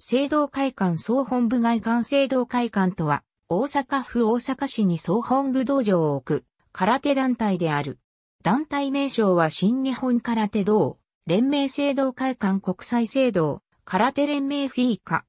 聖堂会館総本部外館聖堂会館とは、大阪府大阪市に総本部道場を置く、空手団体である。団体名称は新日本空手道、連盟聖堂会館国際聖堂、空手連盟フィーカ。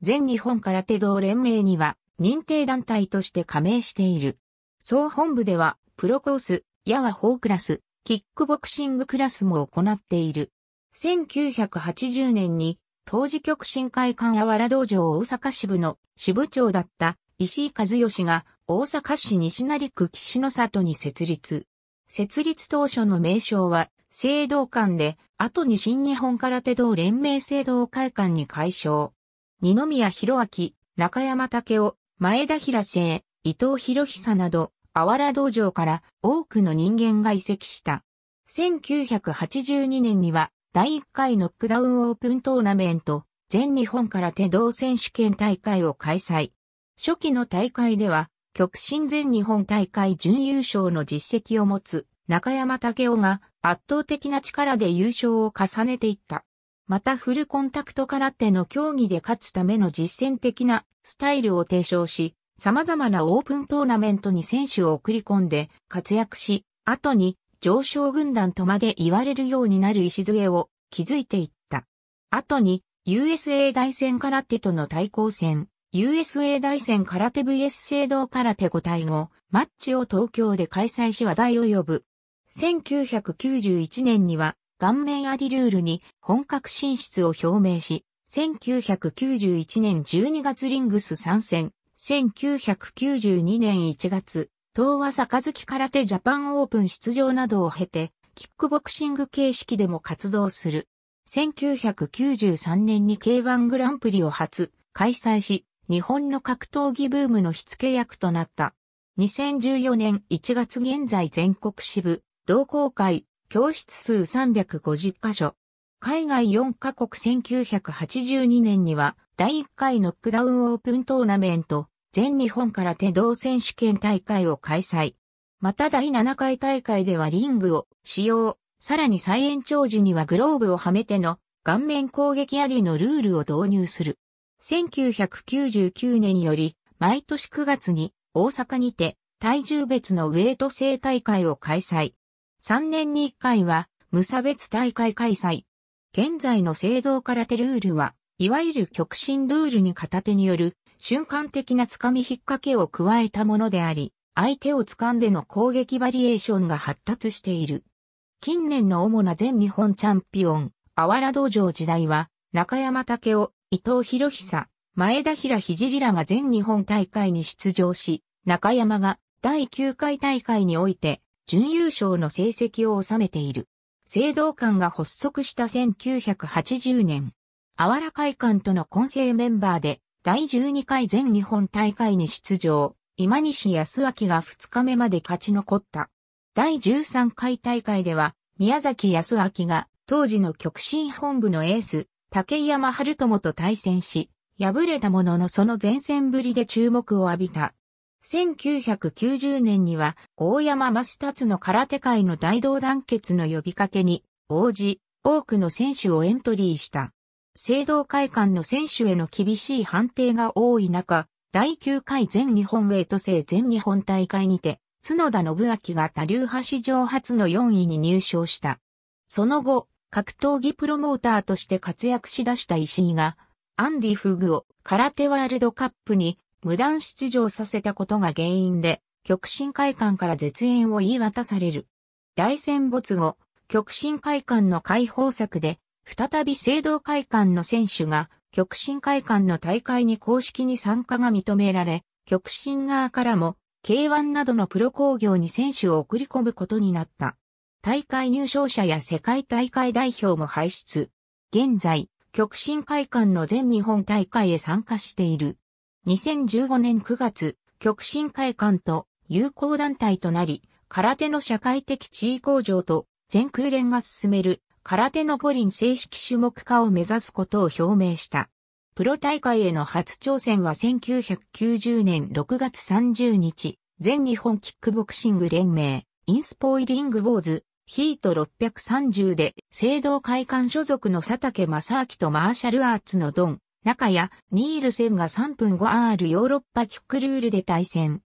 全日本空手道連盟には、認定団体として加盟している。総本部では、プロコース、や和ークラス、キックボクシングクラスも行っている。1980年に当時極新会館やら道場大阪支部の支部長だった石井和義が大阪市西成区岸の里に設立。設立当初の名称は聖堂館で、後に新日本空手道連盟聖堂会館に改称。二宮博明、中山武雄、前田平生、伊藤博久など、あわら道場から多くの人間が移籍した。1982年には第1回ノックダウンオープントーナメント、全日本空手道選手権大会を開催。初期の大会では、極真全日本大会準優勝の実績を持つ中山武雄が圧倒的な力で優勝を重ねていった。またフルコンタクト空手の競技で勝つための実践的なスタイルを提唱し、様々なオープントーナメントに選手を送り込んで活躍し、後に上昇軍団とまで言われるようになる礎を築いていった。後に、USA 大戦空手との対抗戦、USA 大戦空手 VS 制度空手5対5、マッチを東京で開催し話題を呼ぶ。1991年には、顔面ありルールに本格進出を表明し、1991年12月リングス参戦、1992年1月、東和杯空手ジャパンオープン出場などを経て、キックボクシング形式でも活動する。1993年に K1 グランプリを初開催し、日本の格闘技ブームの火付け役となった。2014年1月現在全国支部、同好会、教室数350カ所。海外4カ国1982年には第1回ノックダウンオープントーナメント、全日本空手道選手権大会を開催。また第7回大会ではリングを使用、さらに再延長時にはグローブをはめての顔面攻撃ありのルールを導入する。1999年より毎年9月に大阪にて体重別のウェイト制大会を開催。3年に1回は無差別大会開催。現在の制度空手ルールは、いわゆる極真ルールに片手による瞬間的なつかみ引っ掛けを加えたものであり、相手を掴んでの攻撃バリエーションが発達している。近年の主な全日本チャンピオン、あわら道場時代は、中山武夫、伊藤博久、前田平りらが全日本大会に出場し、中山が第9回大会において、準優勝の成績を収めている。聖堂館が発足した1980年、あわら会館との混成メンバーで、第12回全日本大会に出場、今西康明が2日目まで勝ち残った。第13回大会では、宮崎康明が当時の極真本部のエース、竹山春友と対戦し、敗れたもののその前線ぶりで注目を浴びた。1990年には、大山増達の空手界の大道団結の呼びかけに応じ、多くの選手をエントリーした。聖堂会館の選手への厳しい判定が多い中、第9回全日本ウェイト制全日本大会にて、角田信明が多流派史上初の4位に入賞した。その後、格闘技プロモーターとして活躍しだした石井が、アンディ・フグを空手ワールドカップに無断出場させたことが原因で、極真会館から絶縁を言い渡される。大戦没後、極真会館の解放策で、再び聖堂会館の選手が極真会館の大会に公式に参加が認められ、極真側からも K1 などのプロ工業に選手を送り込むことになった。大会入賞者や世界大会代表も輩出。現在、極真会館の全日本大会へ参加している。2015年9月、極真会館と友好団体となり、空手の社会的地位向上と全空連が進める空手の五輪正式種目化を目指すことを表明した。プロ大会への初挑戦は1990年6月30日、全日本キックボクシング連盟、インスポイリングウォーズ、ヒート630で、聖堂会館所属の佐竹正明とマーシャルアーツのドン、中谷、ニールセンが3分 5R ヨーロッパキックルールで対戦。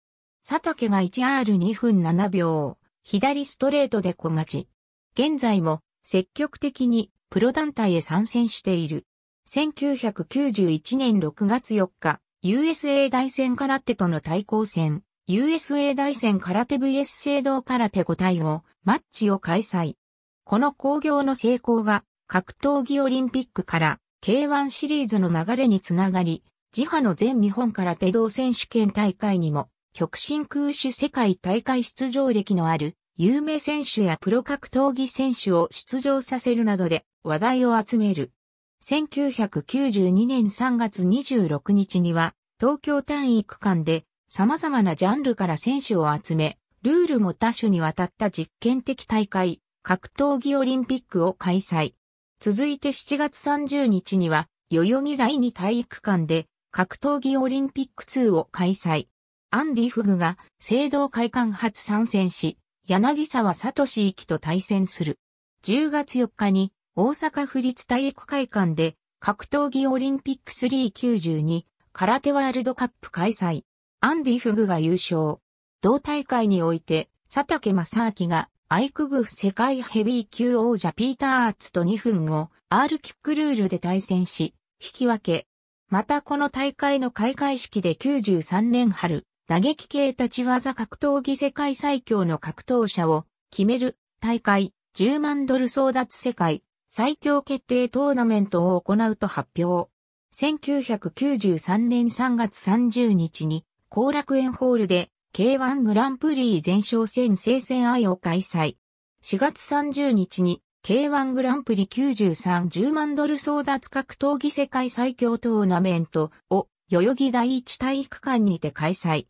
佐竹が 1R2 分7秒、左ストレートで小勝ち。現在も積極的にプロ団体へ参戦している。1991年6月4日、USA 大戦空手との対抗戦、USA 大戦空手 VS 制動空手5対5、マッチを開催。この興行の成功が、格闘技オリンピックから K1 シリーズの流れにつながり、自派の全日本空手道選手権大会にも、極真空手世界大会出場歴のある有名選手やプロ格闘技選手を出場させるなどで話題を集める。1992年3月26日には東京体育館で様々なジャンルから選手を集め、ルールも多種にわたった実験的大会、格闘技オリンピックを開催。続いて7月30日には、代々木第二体育館で格闘技オリンピック2を開催。アンディ・フグが聖堂会館初参戦し、柳沢聡きと対戦する。10月4日に大阪府立体育会館で格闘技オリンピック392空手ワールドカップ開催。アンディ・フグが優勝。同大会において佐竹正明がアイクブ世界ヘビー級王者ピーター・アーツと2分後、R キックルールで対戦し、引き分け。またこの大会の開会式で93年春、打撃系立ち技格闘技世界最強の格闘者を決める大会10万ドル争奪世界最強決定トーナメントを行うと発表。1993年3月30日に後楽園ホールで K1 グランプリ前哨戦聖戦愛を開催。4月30日に K1 グランプリ9310万ドル争奪格闘技世界最強トーナメントを代々木第一体育館にて開催。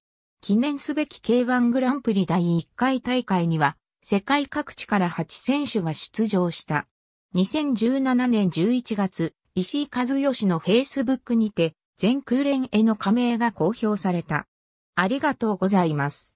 記念すべき K1 グランプリ第1回大会には、世界各地から8選手が出場した。2017年11月、石井和義の Facebook にて、全空連への加盟が公表された。ありがとうございます。